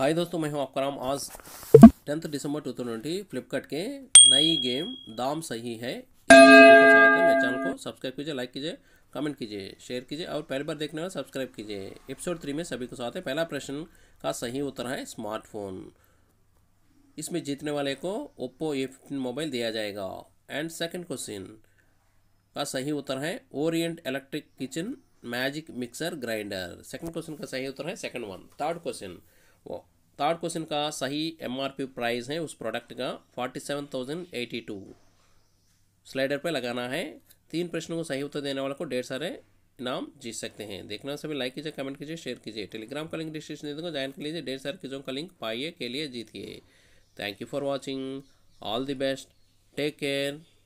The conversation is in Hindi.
हाय दोस्तों मैं हूं आपका राम आज tenth December two thousand Flipkart के नई गेम दाम सही है मेरे चैनल को सब्सक्राइब कीजिए लाइक कीजिए कमेंट कीजिए शेयर कीजिए और पहली बार देखने वाले सब्सक्राइब कीजिए एपिसोड थ्री में सभी को साथ है पहला प्रश्न का सही उत्तर है स्मार्टफोन इसमें जीतने वाले को ओप्पो ए मोबाइल दिया जाएगा एंड सेकेंड क्वेश्चन का सही उत्तर है Orient Electric kitchen magic mixer grinder second question का सही उत्तर है second one third question third question का सही एमआरपी प्राइस है उस प्रोडक्ट का forty seven thousand eighty two slider पर लगाना है तीन प्रश्नों को सही उत्तर देने वालों को ढेर सारे इनाम जीत सकते हैं देखना सभी लाइक कीजिए कमेंट कीजिए शेयर कीजिए टेलीग्राम का लिंक डिस्क्रिप्शन दे दूँगा ज्वाइन कर लीजिए ढेर सारे चीज़ों का लिंक पाइए के लिए जीतिए thank you for watching all the best take care